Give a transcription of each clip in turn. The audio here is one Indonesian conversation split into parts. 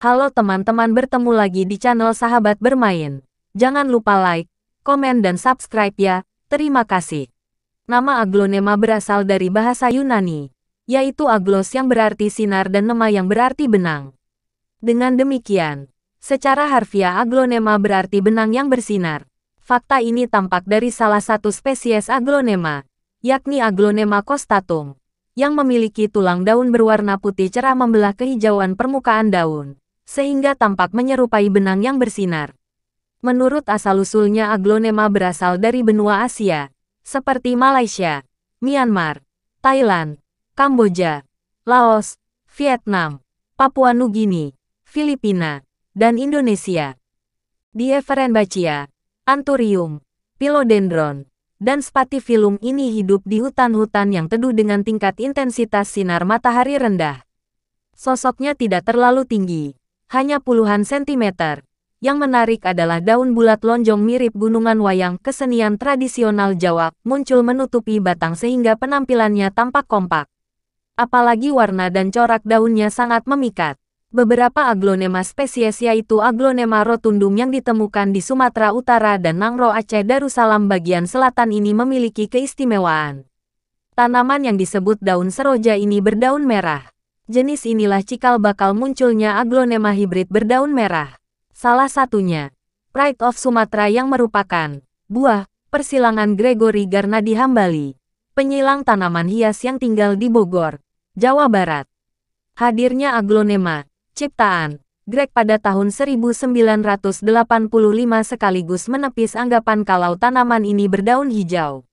Halo teman-teman bertemu lagi di channel Sahabat Bermain. Jangan lupa like, komen dan subscribe ya. Terima kasih. Nama aglonema berasal dari bahasa Yunani, yaitu aglos yang berarti sinar dan nema yang berarti benang. Dengan demikian, secara harfiah aglonema berarti benang yang bersinar. Fakta ini tampak dari salah satu spesies aglonema, yakni aglonema costatum, yang memiliki tulang daun berwarna putih cerah membelah kehijauan permukaan daun sehingga tampak menyerupai benang yang bersinar. Menurut asal-usulnya aglonema berasal dari benua Asia, seperti Malaysia, Myanmar, Thailand, Kamboja, Laos, Vietnam, Papua Nugini, Filipina, dan Indonesia. Di Everenbachia, Anturium, Pilodendron, dan Spatifilum ini hidup di hutan-hutan yang teduh dengan tingkat intensitas sinar matahari rendah. Sosoknya tidak terlalu tinggi, hanya puluhan sentimeter. Yang menarik adalah daun bulat lonjong mirip gunungan wayang kesenian tradisional Jawa muncul menutupi batang sehingga penampilannya tampak kompak. Apalagi warna dan corak daunnya sangat memikat. Beberapa aglonema spesies yaitu aglonema rotundum yang ditemukan di Sumatera Utara dan Nangro Aceh Darussalam bagian selatan ini memiliki keistimewaan. Tanaman yang disebut daun seroja ini berdaun merah jenis inilah cikal bakal munculnya aglonema hibrid berdaun merah. Salah satunya, Pride of Sumatra yang merupakan buah persilangan Gregory Garnadi Hambali, penyilang tanaman hias yang tinggal di Bogor, Jawa Barat. Hadirnya aglonema, ciptaan, Greg pada tahun 1985 sekaligus menepis anggapan kalau tanaman ini berdaun hijau.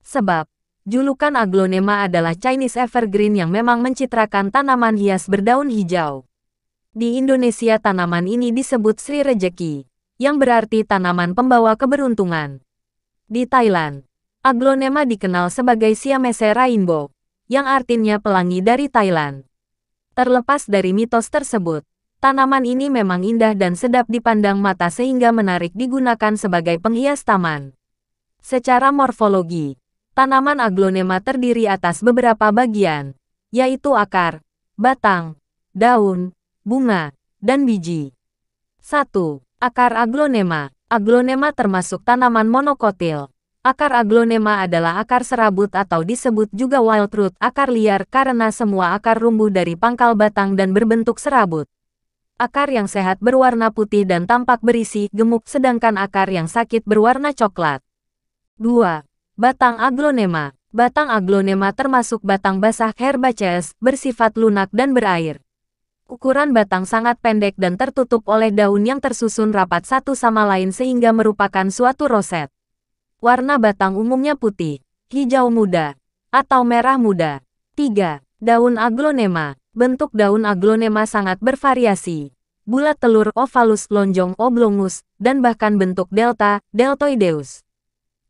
Sebab, Julukan aglonema adalah Chinese evergreen yang memang mencitrakan tanaman hias berdaun hijau. Di Indonesia tanaman ini disebut Sri Rejeki, yang berarti tanaman pembawa keberuntungan. Di Thailand, aglonema dikenal sebagai Siamese Rainbow, yang artinya pelangi dari Thailand. Terlepas dari mitos tersebut, tanaman ini memang indah dan sedap dipandang mata sehingga menarik digunakan sebagai penghias taman. Secara morfologi, Tanaman aglonema terdiri atas beberapa bagian, yaitu akar, batang, daun, bunga, dan biji. 1. Akar aglonema. Aglonema termasuk tanaman monokotil. Akar aglonema adalah akar serabut atau disebut juga wild root akar liar karena semua akar rumbuh dari pangkal batang dan berbentuk serabut. Akar yang sehat berwarna putih dan tampak berisi gemuk sedangkan akar yang sakit berwarna coklat. 2. Batang aglonema Batang aglonema termasuk batang basah herbaceous, bersifat lunak dan berair. Ukuran batang sangat pendek dan tertutup oleh daun yang tersusun rapat satu sama lain sehingga merupakan suatu roset. Warna batang umumnya putih, hijau muda, atau merah muda. 3. Daun aglonema Bentuk daun aglonema sangat bervariasi. Bulat telur ovalus lonjong oblongus, dan bahkan bentuk delta, deltoideus.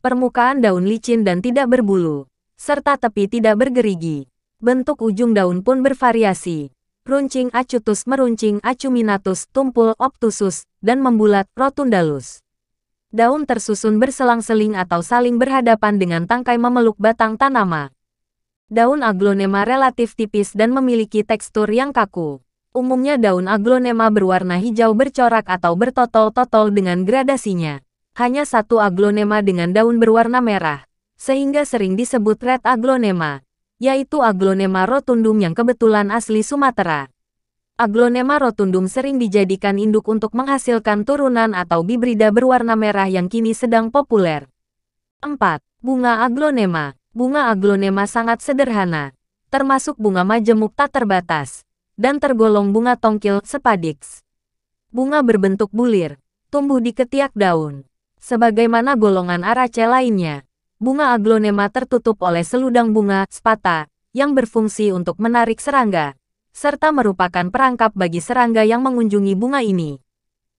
Permukaan daun licin dan tidak berbulu, serta tepi tidak bergerigi. Bentuk ujung daun pun bervariasi. Runcing acutus meruncing acuminatus tumpul obtusus, dan membulat rotundalus. Daun tersusun berselang-seling atau saling berhadapan dengan tangkai memeluk batang tanama. Daun aglonema relatif tipis dan memiliki tekstur yang kaku. Umumnya daun aglonema berwarna hijau bercorak atau bertotol-totol dengan gradasinya hanya satu aglonema dengan daun berwarna merah, sehingga sering disebut red aglonema, yaitu aglonema rotundum yang kebetulan asli Sumatera. Aglonema rotundum sering dijadikan induk untuk menghasilkan turunan atau bibrida berwarna merah yang kini sedang populer. 4. Bunga aglonema Bunga aglonema sangat sederhana, termasuk bunga majemuk tak terbatas, dan tergolong bunga tongkil, sepadiks. Bunga berbentuk bulir, tumbuh di ketiak daun. Sebagaimana golongan arace lainnya, bunga aglonema tertutup oleh seludang bunga spata yang berfungsi untuk menarik serangga, serta merupakan perangkap bagi serangga yang mengunjungi bunga ini.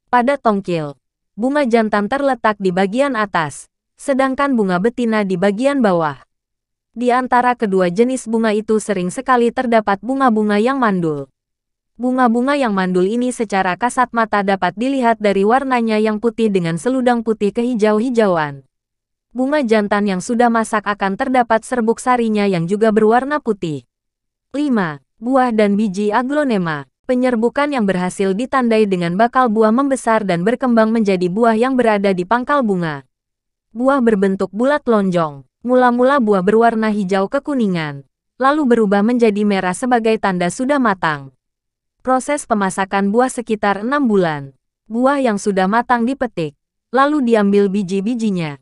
Pada tongkil, bunga jantan terletak di bagian atas, sedangkan bunga betina di bagian bawah. Di antara kedua jenis bunga itu sering sekali terdapat bunga-bunga yang mandul. Bunga-bunga yang mandul ini secara kasat mata dapat dilihat dari warnanya yang putih dengan seludang putih kehijau-hijauan. Bunga jantan yang sudah masak akan terdapat serbuk sarinya yang juga berwarna putih. 5. Buah dan biji aglonema. Penyerbukan yang berhasil ditandai dengan bakal buah membesar dan berkembang menjadi buah yang berada di pangkal bunga. Buah berbentuk bulat lonjong. Mula-mula buah berwarna hijau kekuningan, lalu berubah menjadi merah sebagai tanda sudah matang. Proses pemasakan buah sekitar enam bulan. Buah yang sudah matang dipetik, lalu diambil biji-bijinya.